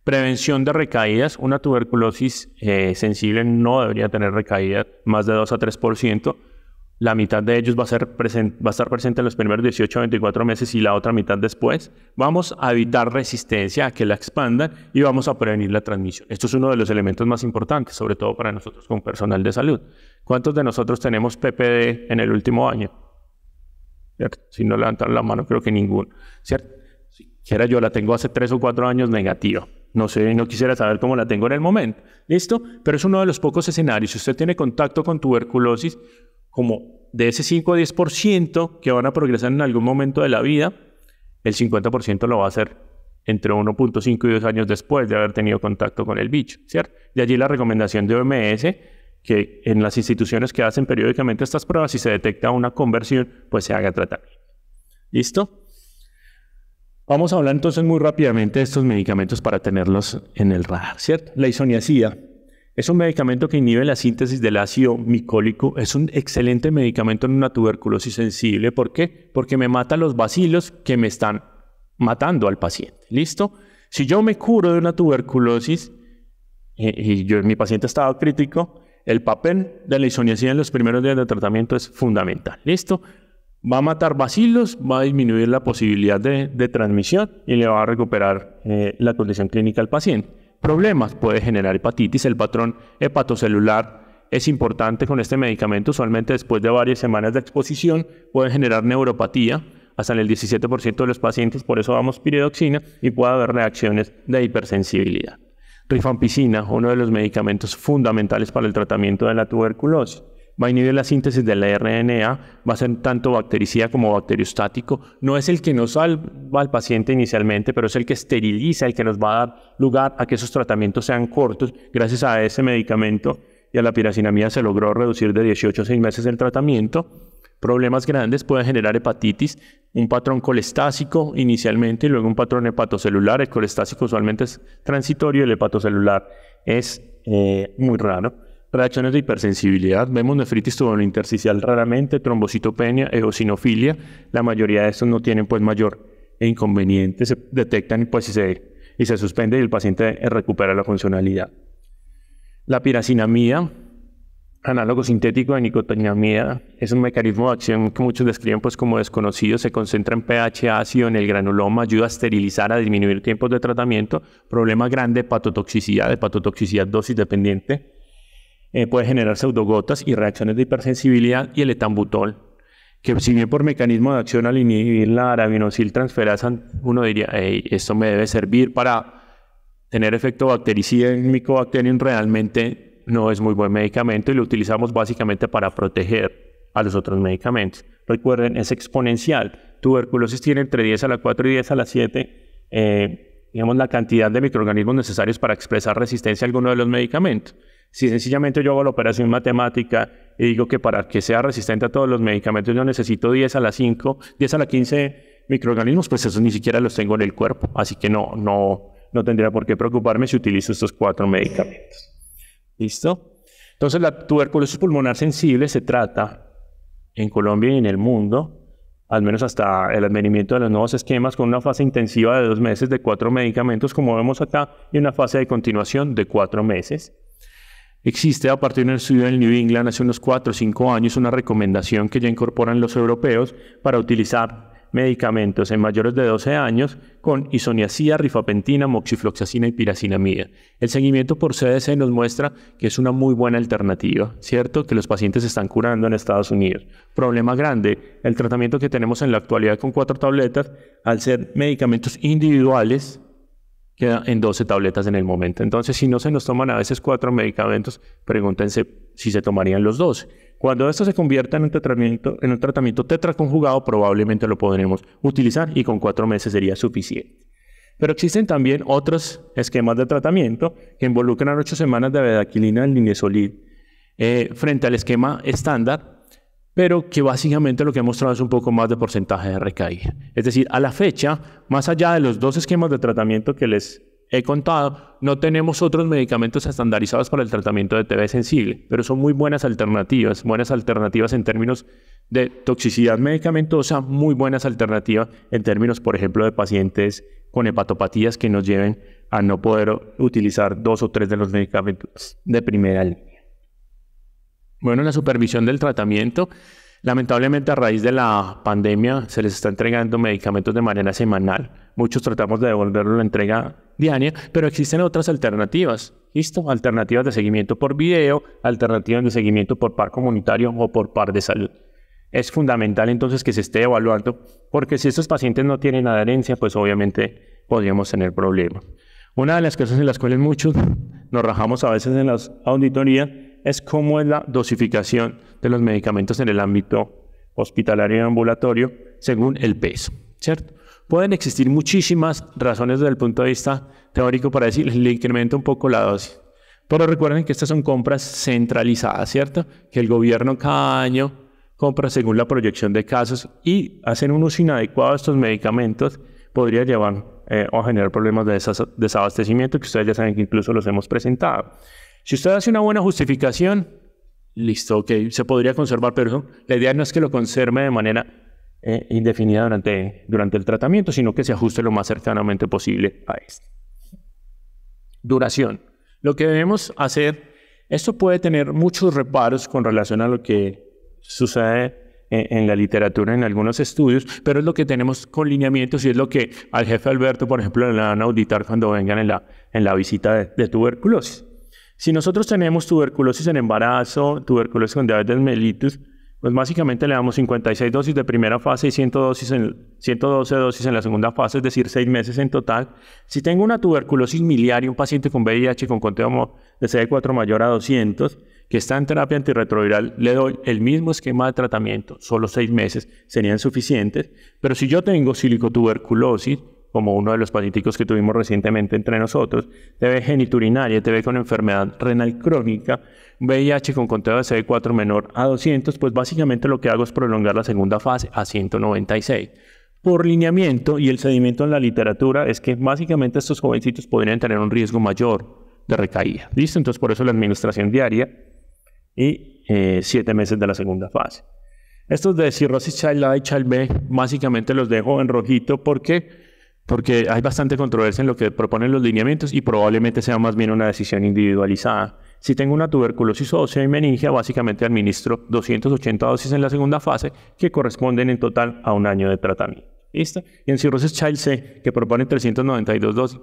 prevención de recaídas. Una tuberculosis eh, sensible no debería tener recaídas más de 2 a 3% la mitad de ellos va a, estar presente en los primeros 18 a 24 meses y la otra mitad después. Vamos a evitar resistencia a que la expandan y vamos a prevenir la transmisión. Esto es uno de los elementos más importantes, sobre todo para nosotros como personal de salud. ¿Cuántos de nosotros tenemos PPD en el último año? Si no levantan la mano, creo que ninguno. ¿Cierto? Siquiera yo la tengo hace tres o cuatro años negativa. No sé, no quisiera saber cómo la tengo en el momento. ¿Listo? Pero es uno de los pocos escenarios. Si usted tiene contacto con tuberculosis, como de ese 5 a 10% que van a progresar en algún momento de la vida, el 50% lo va a hacer entre 1.5 y 2 años después de haber tenido contacto con el bicho, ¿cierto? De allí la recomendación de OMS, que en las instituciones que hacen periódicamente estas pruebas, si se detecta una conversión, pues se haga tratar. ¿Listo? Vamos a hablar entonces muy rápidamente de estos medicamentos para tenerlos en el radar, ¿cierto? La isoniazida es un medicamento que inhibe la síntesis del ácido micólico. Es un excelente medicamento en una tuberculosis sensible. ¿Por qué? Porque me mata los bacilos que me están matando al paciente. ¿Listo? Si yo me curo de una tuberculosis eh, y, mi paciente estaba crítico, el papel de la isoniazida en los primeros días de tratamiento es fundamental. ¿Listo? Va a matar bacilos, va a disminuir la posibilidad de, transmisión y le va a recuperar eh, la condición clínica al paciente problemas puede generar hepatitis. El patrón hepatocelular es importante con este medicamento, usualmente después de varias semanas de exposición puede generar neuropatía hasta en el 17% de los pacientes, por eso damos piridoxina y puede haber reacciones de hipersensibilidad. Rifampicina, uno de los medicamentos fundamentales para el tratamiento de la tuberculosis va a inhibir la síntesis la RNA, va a ser tanto bactericida como bacteriostático. No es el que nos salva al paciente inicialmente, pero es el que esteriliza, el que nos va a dar lugar a que esos tratamientos sean cortos. Gracias a ese medicamento y a la piracinamida se logró reducir de 18 a 6 meses el tratamiento. Problemas grandes pueden generar hepatitis, un patrón colestásico inicialmente y luego un patrón hepatocelular. El colestásico usualmente es transitorio, el hepatocelular es eh, muy raro reacciones de hipersensibilidad. Vemos nefritis tubo-intersticial raramente, trombocitopenia, eosinofilia. La mayoría de estos no tienen pues mayor inconveniente, se detectan pues, y se, suspende y el paciente recupera la funcionalidad. La piracinamida, análogo sintético de nicotinamida, es un mecanismo de acción que muchos describen pues como desconocido, se concentra en pH ácido en el granuloma, ayuda a esterilizar, a disminuir tiempos de tratamiento, problema grande, patotoxicidad, de patotoxicidad dosis dependiente eh, puede generar pseudogotas y reacciones de hipersensibilidad y el etambutol, que si bien por mecanismo de acción al inhibir la arabinosil transferasa, uno diría, esto me debe servir para tener efecto bactericida en realmente no es muy buen medicamento y lo utilizamos básicamente para proteger a los otros medicamentos. Recuerden, es exponencial. Tuberculosis tiene entre 10 a la 4 y 10 a la 7, eh, digamos, la cantidad de microorganismos necesarios para expresar resistencia a alguno de los medicamentos. Si sencillamente yo hago la operación matemática y digo que para que sea resistente a todos los medicamentos yo necesito 10 a la 5, 10 a la 15 microorganismos, pues esos ni siquiera los tengo en el cuerpo. Así que no, no, no tendría por qué preocuparme si utilizo estos cuatro medicamentos. ¿Listo? Entonces la tuberculosis pulmonar sensible se trata en Colombia y en el mundo al menos hasta el advenimiento de los nuevos esquemas, con una fase intensiva de dos meses de cuatro medicamentos, como vemos acá, y una fase de continuación de cuatro meses. Existe a partir de un estudio del New England hace unos 4 o 5 años una recomendación que ya incorporan los europeos para utilizar medicamentos en mayores de 12 años con isoniazida, rifapentina, moxifloxacina y piracinamida. El seguimiento por CDC nos muestra que es una muy buena alternativa, ¿cierto? Que los pacientes están curando en Estados Unidos. Problema grande, el tratamiento que tenemos en la actualidad con cuatro tabletas, al ser medicamentos individuales, queda en 12 tabletas en el momento. Entonces, si no se nos toman a veces cuatro medicamentos, pregúntense si se tomarían los dos. Cuando esto se convierta en un tratamiento, en un tratamiento tetraconjugado, probablemente lo podremos utilizar y con cuatro meses sería suficiente. Pero existen también otros esquemas de tratamiento que involucran ocho semanas de bedaquilina en linesolid eh, frente al esquema estándar pero que básicamente lo que ha mostrado es un poco más de porcentaje de recaída. Es decir, a la fecha, más allá de los dos esquemas de tratamiento que les he contado, no tenemos otros medicamentos estandarizados para el tratamiento de TB sensible, pero son muy buenas alternativas, buenas alternativas en términos de toxicidad medicamentosa, muy buenas alternativas en términos, por ejemplo, de pacientes con hepatopatías que nos lleven a no poder utilizar dos o tres de los medicamentos de primera línea. Bueno, la supervisión del tratamiento. Lamentablemente a raíz de la pandemia se les está entregando medicamentos de manera semanal. Muchos tratamos de devolver la entrega diaria, pero existen otras alternativas. ¿Listo? Alternativas de seguimiento por video, alternativas de seguimiento por par comunitario o por par de salud. Es fundamental entonces que se esté evaluando, porque si estos pacientes no tienen adherencia, pues obviamente podríamos tener problemas. Una de las cosas en las cuales muchos nos rajamos a veces en la auditoría es cómo es la dosificación de los medicamentos en el ámbito hospitalario y ambulatorio según el peso, ¿cierto? Pueden existir muchísimas razones desde el punto de vista teórico para decir, le incremento un poco la dosis. Pero recuerden que estas son compras centralizadas, ¿cierto? Que el gobierno cada año compra según la proyección de casos y hacen un uso inadecuado de estos medicamentos podría llevar eh, o generar problemas de desabastecimiento que ustedes ya saben que incluso los hemos presentado. Si usted hace una buena justificación, listo, ok, se podría conservar, pero la idea no es que lo conserve de manera eh, indefinida durante, durante el tratamiento, sino que se ajuste lo más cercanamente posible a esto. Duración. Lo que debemos hacer, esto puede tener muchos reparos con relación a lo que sucede eh, en, la literatura, en algunos estudios, pero es lo que tenemos con lineamientos y es lo que al jefe Alberto, por ejemplo, le van a auditar cuando vengan en la, visita de tuberculosis. Si nosotros tenemos tuberculosis en embarazo, tuberculosis con diabetes mellitus, pues básicamente le damos 56 dosis de primera fase y 112 dosis en la segunda fase, es decir, 6 meses en total. Si tengo una tuberculosis miliar y un paciente con VIH con conteo de CD4 mayor a 200, que está en terapia antirretroviral, le doy el mismo esquema de tratamiento, solo 6 meses serían suficientes. Pero si yo tengo silicotuberculosis, como uno de los pacientes que tuvimos recientemente entre nosotros, TV geniturinaria, TV con enfermedad renal crónica, VIH con conteo de CD4 menor a 200, pues básicamente lo que hago es prolongar la segunda fase a 196. Por lineamiento y el sedimento en la literatura es que básicamente estos jovencitos podrían tener un riesgo mayor de recaída. ¿Listo? Entonces por eso la administración diaria y 7 eh, meses de la segunda fase. Estos de cirrosis Child A y Child B, básicamente los dejo en rojito porque porque hay bastante controversia en lo que proponen los lineamientos y probablemente sea más bien una decisión individualizada. Si tengo una tuberculosis ósea y meningia, básicamente administro 280 dosis en la segunda fase, que corresponden en total a un año de tratamiento. ¿Listo? Y en cirrosis Child C, que proponen 392 dosis,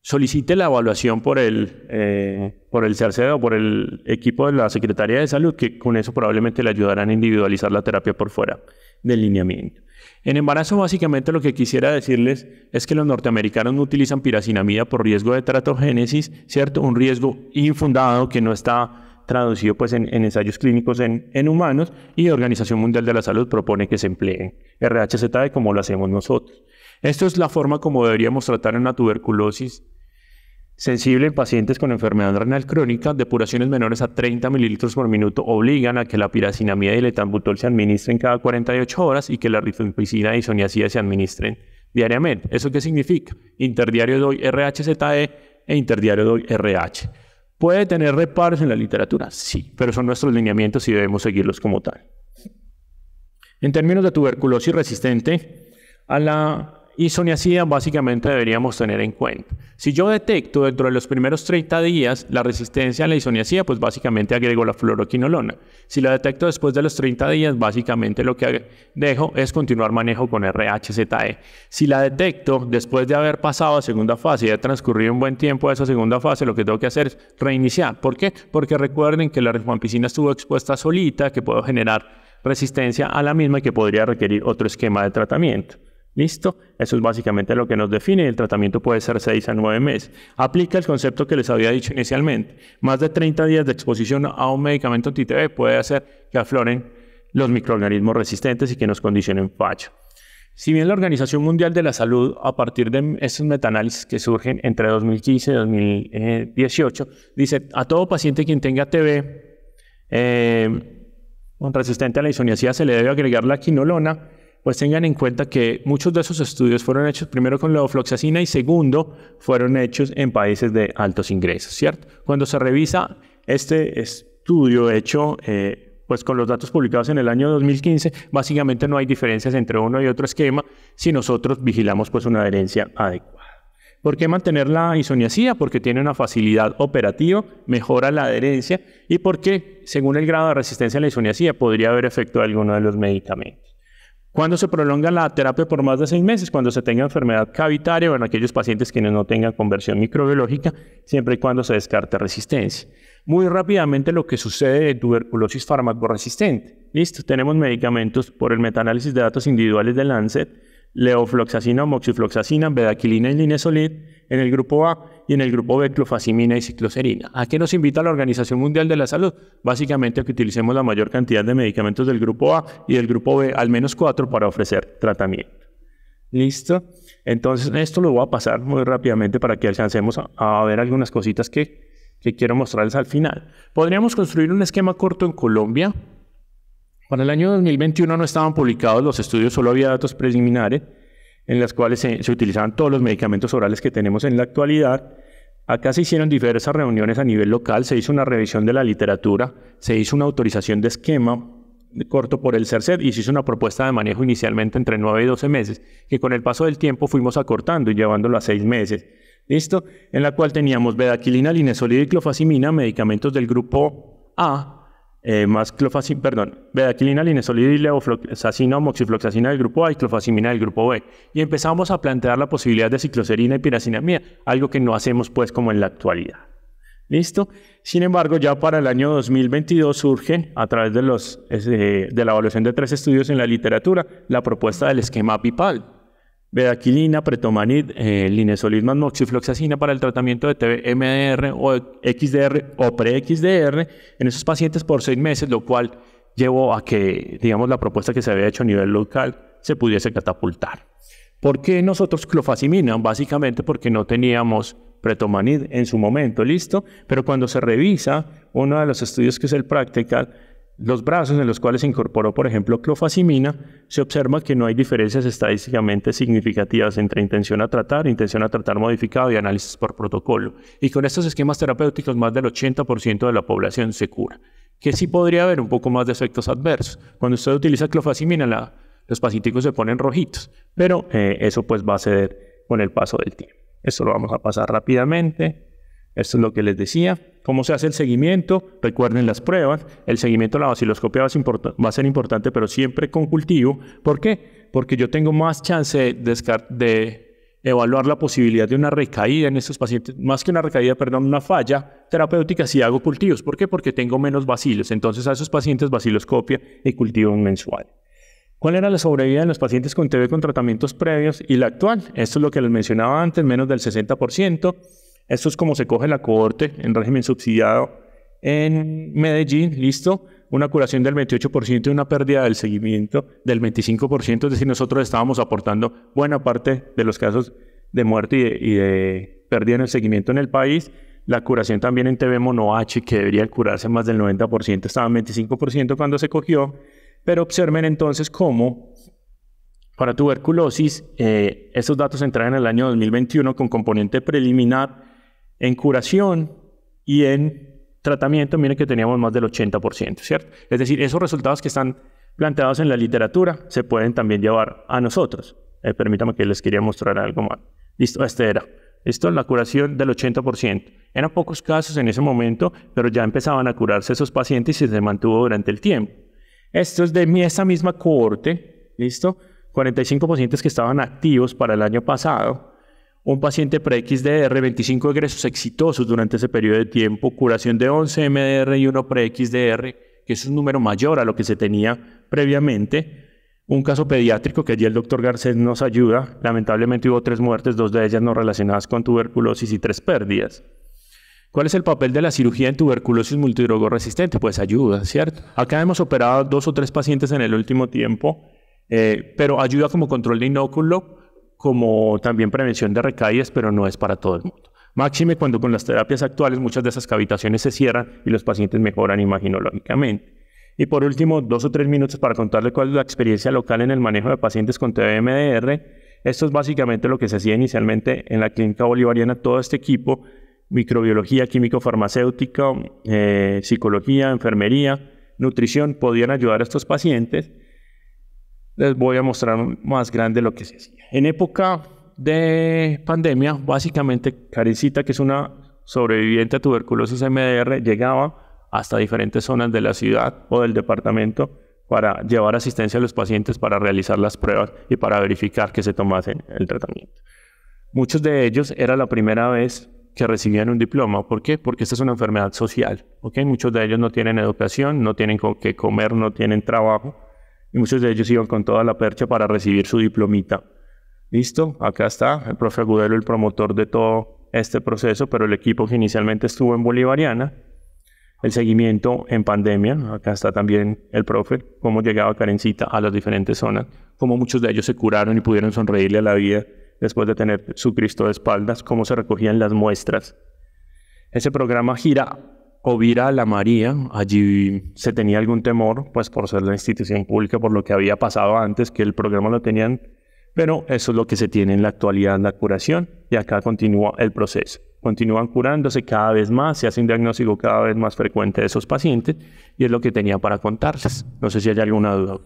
solicite la evaluación por el, eh, por el o por el equipo de la Secretaría de Salud, que con eso probablemente le ayudarán a individualizar la terapia por fuera del lineamiento. En embarazo básicamente lo que quisiera decirles es que los norteamericanos no utilizan piracinamida por riesgo de tratogénesis, ¿cierto? Un riesgo infundado que no está traducido pues en, ensayos clínicos en, humanos y la Organización Mundial de la Salud propone que se empleen RHZD como lo hacemos nosotros. Esto es la forma como deberíamos tratar una tuberculosis Sensible en pacientes con enfermedad renal crónica, depuraciones menores a 30 mililitros por minuto obligan a que la piracinamida y el etambutol se administren cada 48 horas y que la rifampicina y soniacida se administren diariamente. ¿Eso qué significa? Interdiario doy RHZE e interdiario doy RH. ¿Puede tener reparos en la literatura? Sí, pero son nuestros lineamientos y debemos seguirlos como tal. En términos de tuberculosis resistente a la isoniazida básicamente deberíamos tener en cuenta. Si yo detecto dentro de los primeros 30 días la resistencia a la isoniazida, pues básicamente agrego la fluoroquinolona. Si la detecto después de los 30 días, básicamente lo que dejo es continuar manejo con RHZE. Si la detecto después de haber pasado a segunda fase y de transcurrido un buen tiempo de esa segunda fase, lo que tengo que hacer es reiniciar. ¿Por qué? Porque recuerden que la rifampicina estuvo expuesta solita, que puedo generar resistencia a la misma y que podría requerir otro esquema de tratamiento. ¿Listo? Eso es básicamente lo que nos define. El tratamiento puede ser 6 a 9 meses. Aplica el concepto que les había dicho inicialmente. Más de 30 días de exposición a un medicamento anti puede hacer que afloren los microorganismos resistentes y que nos condicionen fallo. Si bien la Organización Mundial de la Salud, a partir de esos metanálisis que surgen entre 2015 y 2018, dice a todo paciente quien tenga TB eh, resistente a la isoniazida se le debe agregar la quinolona pues tengan en cuenta que muchos de esos estudios fueron hechos primero con la levofloxacina y segundo fueron hechos en países de altos ingresos, ¿cierto? Cuando se revisa este estudio hecho eh, pues con los datos publicados en el año 2015, básicamente no hay diferencias entre uno y otro esquema si nosotros vigilamos pues una adherencia adecuada. ¿Por qué mantener la isoniacida? Porque tiene una facilidad operativa, mejora la adherencia y porque según el grado de resistencia a la isoniacida podría haber efecto de alguno de los medicamentos. Cuando se prolonga la terapia por más de seis meses? Cuando se tenga enfermedad cavitaria o en aquellos pacientes quienes no tengan conversión microbiológica, siempre y cuando se descarte resistencia. Muy rápidamente lo que sucede de tuberculosis farmacoresistente. Listo, tenemos medicamentos por el metaanálisis de datos individuales de Lancet, leofloxacina, moxifloxacina, bedaquilina y linesolid en el grupo A y en el grupo B clofacimina y cicloserina. ¿A qué nos invita la Organización Mundial de la Salud? Básicamente a que utilicemos la mayor cantidad de medicamentos del grupo A y del grupo B, al menos cuatro, para ofrecer tratamiento. ¿Listo? Entonces, esto lo voy a pasar muy rápidamente para que alcancemos a, ver algunas cositas que quiero mostrarles al final. Podríamos construir un esquema corto en Colombia. Para el año 2021 no estaban publicados los estudios, solo había datos preliminares en las cuales se, utilizaban todos los medicamentos orales que tenemos en la actualidad. Acá se hicieron diversas reuniones a nivel local, se hizo una revisión de la literatura, se hizo una autorización de esquema corto por el CERCED y se hizo una propuesta de manejo inicialmente entre 9 y 12 meses, que con el paso del tiempo fuimos acortando y llevándolo a 6 meses. ¿Listo? En la cual teníamos bedaquilina, linesolida y clofazimina, medicamentos del grupo A, eh, más clofacin, perdón, bedaquilina, linesolidilia, y o moxifloxacina del grupo A y clofacimina del grupo B. Y empezamos a plantear la posibilidad de cicloserina y piracinamida, algo que no hacemos pues como en la actualidad. ¿Listo? Sin embargo, ya para el año 2022 surge, a través de, los, eh, de la evaluación de tres estudios en la literatura, la propuesta del esquema PIPAL, Bedaquilina, pretomanid, eh, linesolisma, moxifloxacina para el tratamiento de TB, MDR o XDR o pre-XDR en esos pacientes por seis meses, lo cual llevó a que, digamos, la propuesta que se había hecho a nivel local se pudiese catapultar. ¿Por qué nosotros clofacimina? Básicamente porque no teníamos pretomanid en su momento, listo, pero cuando se revisa uno de los estudios que es el practical, los brazos en los cuales se incorporó, por ejemplo, clofacimina, se observa que no hay diferencias estadísticamente significativas entre intención a tratar, intención a tratar modificado y análisis por protocolo. Y con estos esquemas terapéuticos, más del 80% de la población se cura. Que sí podría haber un poco más de efectos adversos. Cuando usted utiliza clofacimina, los pacientes se ponen rojitos, pero eh, eso pues va a ceder con el paso del tiempo. Eso lo vamos a pasar rápidamente. Esto es lo que les decía. ¿Cómo se hace el seguimiento? Recuerden las pruebas. El seguimiento de la vaciloscopia va a, ser importante, pero siempre con cultivo. ¿Por qué? Porque yo tengo más chance de, evaluar la posibilidad de una recaída en estos pacientes, más que una recaída, perdón, una falla terapéutica si hago cultivos. ¿Por qué? Porque tengo menos bacilos. Entonces a esos pacientes vaciloscopia y cultivo mensual. ¿Cuál era la sobrevida en los pacientes con TB con tratamientos previos y la actual? Esto es lo que les mencionaba antes, menos del 60%. Esto es como se coge la cohorte en régimen subsidiado en Medellín, listo, una curación del 28% y una pérdida del seguimiento del 25%, es decir, nosotros estábamos aportando buena parte de los casos de muerte y de, pérdida en el seguimiento en el país. La curación también en TB H que debería curarse más del 90%, estaba en 25% cuando se cogió. Pero observen entonces cómo para tuberculosis eh, estos datos entraron en el año 2021 con componente preliminar en curación y en tratamiento, miren que teníamos más del 80%, ¿cierto? Es decir, esos resultados que están planteados en la literatura se pueden también llevar a nosotros. Eh, permítame que les quería mostrar algo más. Listo, este era. Esto es la curación del 80%. Eran pocos casos en ese momento, pero ya empezaban a curarse esos pacientes y se mantuvo durante el tiempo. Esto es de esa misma cohorte, ¿listo? 45 pacientes que estaban activos para el año pasado, un paciente pre-XDR, 25 egresos exitosos durante ese periodo de tiempo, curación de 11 MDR y 1 pre-XDR, que es un número mayor a lo que se tenía previamente. Un caso pediátrico que allí el doctor Garcés nos ayuda. Lamentablemente hubo tres muertes, dos de ellas no relacionadas con tuberculosis y tres pérdidas. ¿Cuál es el papel de la cirugía en tuberculosis multidrogo resistente? Pues ayuda, ¿cierto? Acá hemos operado dos o tres pacientes en el último tiempo, eh, pero ayuda como control de inóculo como también prevención de recaídas, pero no es para todo el mundo. Máxime cuando con las terapias actuales muchas de esas cavitaciones se cierran y los pacientes mejoran imaginológicamente. Y por último, dos o tres minutos para contarle cuál es la experiencia local en el manejo de pacientes con TBMDR. Esto es básicamente lo que se hacía inicialmente en la clínica bolivariana, todo este equipo, microbiología, químico-farmacéutica, eh, psicología, enfermería, nutrición, podían ayudar a estos pacientes les voy a mostrar más grande lo que se hacía. En época de pandemia, básicamente Carecita, que es una sobreviviente a tuberculosis MDR, llegaba hasta diferentes zonas de la ciudad o del departamento para llevar asistencia a los pacientes para realizar las pruebas y para verificar que se tomase el tratamiento. Muchos de ellos era la primera vez que recibían un diploma. ¿Por qué? Porque esta es una enfermedad social. Okay, Muchos de ellos no tienen educación, no tienen con qué comer, no tienen trabajo y muchos de ellos iban con toda la percha para recibir su diplomita. Listo, acá está el profe Agudelo, el promotor de todo este proceso, pero el equipo que inicialmente estuvo en Bolivariana, el seguimiento en pandemia, acá está también el profe, cómo llegaba Karencita a las diferentes zonas, cómo muchos de ellos se curaron y pudieron sonreírle a la vida después de tener su Cristo de espaldas, cómo se recogían las muestras. Ese programa gira a la María, allí se tenía algún temor, pues por ser la institución pública, por lo que había pasado antes, que el programa lo tenían, pero eso es lo que se tiene en la actualidad, en la curación, y acá continúa el proceso. Continúan curándose cada vez más, se hace un diagnóstico cada vez más frecuente de esos pacientes, y es lo que tenía para contarles. No sé si hay alguna duda.